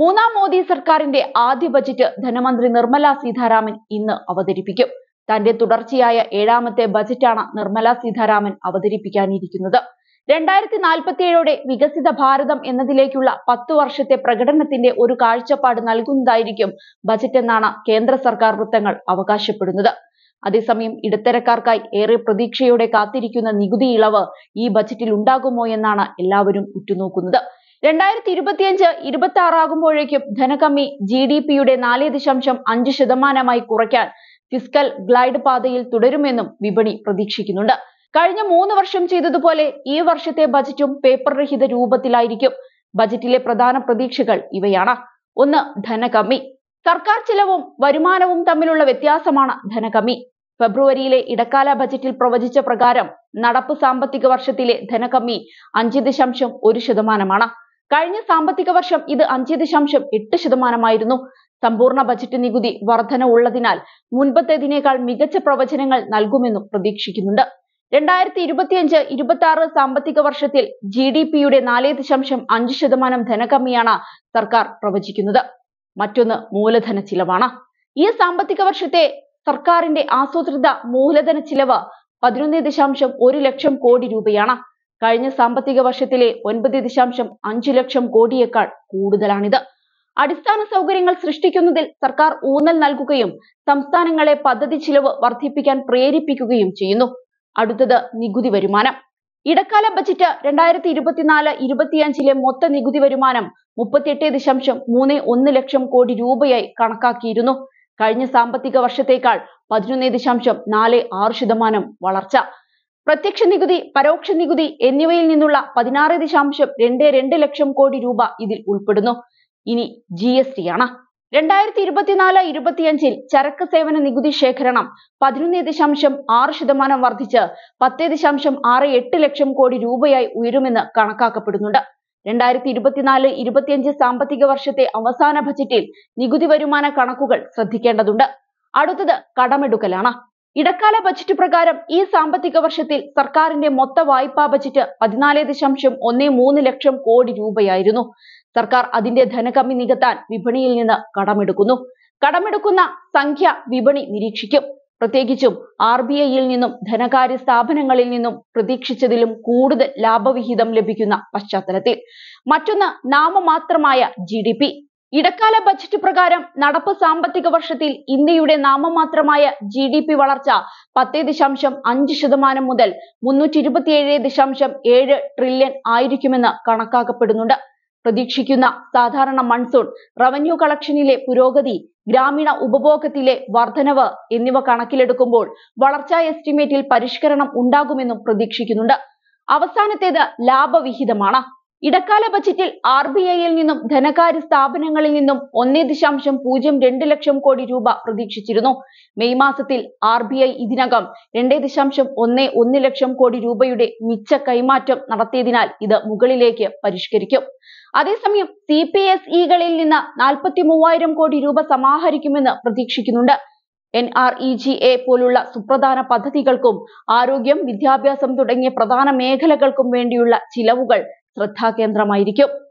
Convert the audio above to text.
മൂന്നാം മോദി സർക്കാരിന്റെ ആദ്യ ബജറ്റ് ധനമന്ത്രി നിർമ്മല സീതാരാമൻ ഇന്ന് അവതരിപ്പിക്കും തന്റെ തുടർച്ചയായ ഏഴാമത്തെ ബജറ്റാണ് നിർമ്മല സീതാരാമൻ അവതരിപ്പിക്കാനിരിക്കുന്നത് രണ്ടായിരത്തി നാൽപ്പത്തിയേഴോടെ വികസിത ഭാരതം എന്നതിലേക്കുള്ള പത്തു വർഷത്തെ പ്രകടനത്തിന്റെ ഒരു കാഴ്ചപ്പാട് നൽകുന്നതായിരിക്കും ബജറ്റ് എന്നാണ് കേന്ദ്ര സർക്കാർ വൃത്തങ്ങൾ അവകാശപ്പെടുന്നത് അതേസമയം ഇടത്തരക്കാർക്കായി ഏറെ പ്രതീക്ഷയോടെ കാത്തിരിക്കുന്ന നികുതി ഇളവ് ഈ ബജറ്റിൽ ഉണ്ടാകുമോ എന്നാണ് എല്ലാവരും ഉറ്റുനോക്കുന്നത് രണ്ടായിരത്തി ഇരുപത്തിയഞ്ച് ഇരുപത്തി ആറാകുമ്പോഴേക്കും ധനകമ്മി ജി ഡി പിയുടെ നാല് ദശാംശം അഞ്ച് ശതമാനമായി കുറയ്ക്കാൻ ഫിസ്കൽ ഗ്ലൈഡ് പാതയിൽ തുടരുമെന്നും വിപണി പ്രതീക്ഷിക്കുന്നുണ്ട് കഴിഞ്ഞ മൂന്ന് വർഷം ചെയ്തതുപോലെ ഈ വർഷത്തെ ബജറ്റും പേപ്പർ രഹിത രൂപത്തിലായിരിക്കും ബജറ്റിലെ പ്രധാന പ്രതീക്ഷകൾ ഇവയാണ് ഒന്ന് ധനകമ്മി സർക്കാർ ചിലവും വരുമാനവും തമ്മിലുള്ള വ്യത്യാസമാണ് ധനകമ്മി ഫെബ്രുവരിയിലെ ഇടക്കാല ബജറ്റിൽ പ്രവചിച്ച പ്രകാരം നടപ്പ് സാമ്പത്തിക വർഷത്തിലെ ധനകമ്മി അഞ്ച് ദശാംശം ഒരു ശതമാനമാണ് കഴിഞ്ഞ സാമ്പത്തിക വർഷം ഇത് അഞ്ച് ദശാംശം എട്ട് ശതമാനമായിരുന്നു സമ്പൂർണ്ണ ബജറ്റ് നികുതി വർധന ഉള്ളതിനാൽ മുൻപത്തേതിനേക്കാൾ മികച്ച പ്രവചനങ്ങൾ നൽകുമെന്നും പ്രതീക്ഷിക്കുന്നുണ്ട് രണ്ടായിരത്തി ഇരുപത്തിയഞ്ച് ഇരുപത്തി ആറ് സാമ്പത്തിക വർഷത്തിൽ ജി ഡി പിയുടെ നാല് ദശാംശം അഞ്ച് ശതമാനം ധനകമ്മിയാണ് സർക്കാർ പ്രവചിക്കുന്നത് മറ്റൊന്ന് മൂലധന ചിലവാണ് ഈ സാമ്പത്തിക വർഷത്തെ സർക്കാരിന്റെ ആസൂത്രിത മൂലധന ചിലവ് പതിനൊന്ന് ദശാംശം ഒരു ലക്ഷം കോടി രൂപയാണ് കഴിഞ്ഞ സാമ്പത്തിക വർഷത്തിലെ ഒൻപത് ദശാംശം അഞ്ചു ലക്ഷം കോടിയേക്കാൾ കൂടുതലാണിത് അടിസ്ഥാന സൗകര്യങ്ങൾ സൃഷ്ടിക്കുന്നതിൽ സർക്കാർ ഊന്നൽ നൽകുകയും സംസ്ഥാനങ്ങളെ പദ്ധതി ചിലവ് വർദ്ധിപ്പിക്കാൻ പ്രേരിപ്പിക്കുകയും ചെയ്യുന്നു അടുത്തത് നികുതി വരുമാനം ഇടക്കാല ബജറ്റ് രണ്ടായിരത്തി ഇരുപത്തിനാല് ഇരുപത്തിയഞ്ചിലെ മൊത്ത നികുതി വരുമാനം മുപ്പത്തിയെട്ട് ദശാംശം മൂന്ന് ഒന്ന് ലക്ഷം കോടി രൂപയായി കണക്കാക്കിയിരുന്നു കഴിഞ്ഞ സാമ്പത്തിക വർഷത്തേക്കാൾ പതിനൊന്ന് ദശാംശം നാല് ആറ് ശതമാനം വളർച്ച പ്രത്യക്ഷ നികുതി പരോക്ഷ നികുതി എന്നിവയിൽ നിന്നുള്ള പതിനാറ് ദശാംശം രണ്ട് രണ്ട് ലക്ഷം കോടി രൂപ ഇതിൽ ഉൾപ്പെടുന്നു ഇനി ജി എസ് ടി ആണ് രണ്ടായിരത്തി ഇരുപത്തിനാല് ഇരുപത്തിയഞ്ചിൽ ചരക്ക് സേവന നികുതി ശേഖരണം പതിനൊന്ന് ദശാംശം ആറ് ശതമാനം വർദ്ധിച്ച് പത്ത് ദശാംശം ആറ് എട്ട് ലക്ഷം കോടി രൂപയായി ഉയരുമെന്ന് കണക്കാക്കപ്പെടുന്നുണ്ട് രണ്ടായിരത്തി ഇരുപത്തിനാല് ഇരുപത്തിയഞ്ച് സാമ്പത്തിക വർഷത്തെ അവസാന ബജറ്റിൽ നികുതി വരുമാന കണക്കുകൾ ശ്രദ്ധിക്കേണ്ടതുണ്ട് അടുത്തത് കടമെടുക്കലാണ് ഇടക്കാല ബജറ്റ് പ്രകാരം ഈ സാമ്പത്തിക വർഷത്തിൽ സർക്കാരിന്റെ മൊത്ത വായ്പാ ബജറ്റ് പതിനാല് ദശാംശം ഒന്നേ മൂന്ന് ലക്ഷം കോടി രൂപയായിരുന്നു സർക്കാർ അതിന്റെ ധനകമ്മി നികത്താൻ വിപണിയിൽ നിന്ന് കടമെടുക്കുന്നു കടമെടുക്കുന്ന സംഖ്യ വിപണി നിരീക്ഷിക്കും പ്രത്യേകിച്ചും ആർ ബി ഐയിൽ നിന്നും ധനകാര്യ സ്ഥാപനങ്ങളിൽ നിന്നും പ്രതീക്ഷിച്ചതിലും കൂടുതൽ ലാഭവിഹിതം ലഭിക്കുന്ന പശ്ചാത്തലത്തിൽ മറ്റൊന്ന് നാമമാത്രമായ ജി ഇടക്കാല ബജറ്റ് പ്രകാരം നടപ്പ് സാമ്പത്തിക വർഷത്തിൽ ഇന്ത്യയുടെ നാമമാത്രമായ ജി ഡി പി വളർച്ച പത്തേ ദശാംശം അഞ്ച് ശതമാനം മുതൽ മുന്നൂറ്റി ഇരുപത്തിയേഴ് ദശാംശം ഏഴ് ട്രില്യൺ ആയിരിക്കുമെന്ന് കണക്കാക്കപ്പെടുന്നുണ്ട് പ്രതീക്ഷിക്കുന്ന സാധാരണ മൺസൂൺ റവന്യൂ കളക്ഷനിലെ പുരോഗതി ഗ്രാമീണ ഉപഭോഗത്തിലെ വർധനവ് എന്നിവ കണക്കിലെടുക്കുമ്പോൾ വളർച്ചാ എസ്റ്റിമേറ്റിൽ പരിഷ്കരണം ഉണ്ടാകുമെന്നും പ്രതീക്ഷിക്കുന്നുണ്ട് അവസാനത്തേത് ലാഭവിഹിതമാണ് ഇടക്കാല ബജറ്റിൽ ആർ ബി ഐയിൽ നിന്നും ധനകാര്യ സ്ഥാപനങ്ങളിൽ നിന്നും ഒന്നേ ദശാംശം പൂജ്യം രണ്ട് ലക്ഷം കോടി രൂപ പ്രതീക്ഷിച്ചിരുന്നു മെയ് മാസത്തിൽ ആർ ബി ഐ ഇതിനകം രണ്ടേ ദശാംശം ഒന്നേ ഒന്ന് ലക്ഷം കോടി രൂപയുടെ മിച്ച കൈമാറ്റം നടത്തിയതിനാൽ ഇത് മുകളിലേക്ക് പരിഷ്കരിക്കും അതേസമയം സി പി എസ് ഇകളിൽ നിന്ന് നാൽപ്പത്തി മൂവായിരം കോടി രൂപ സമാഹരിക്കുമെന്ന് പ്രതീക്ഷിക്കുന്നുണ്ട് N R E G A പോലുള്ള സുപ്രധാന പദ്ധതികൾക്കും ആരോഗ്യം വിദ്യാഭ്യാസം തുടങ്ങിയ പ്രധാന മേഖലകൾക്കും വേണ്ടിയുള്ള ചിലവുകൾ ശ്രദ്ധാകേന്ദ്രമായിരിക്കും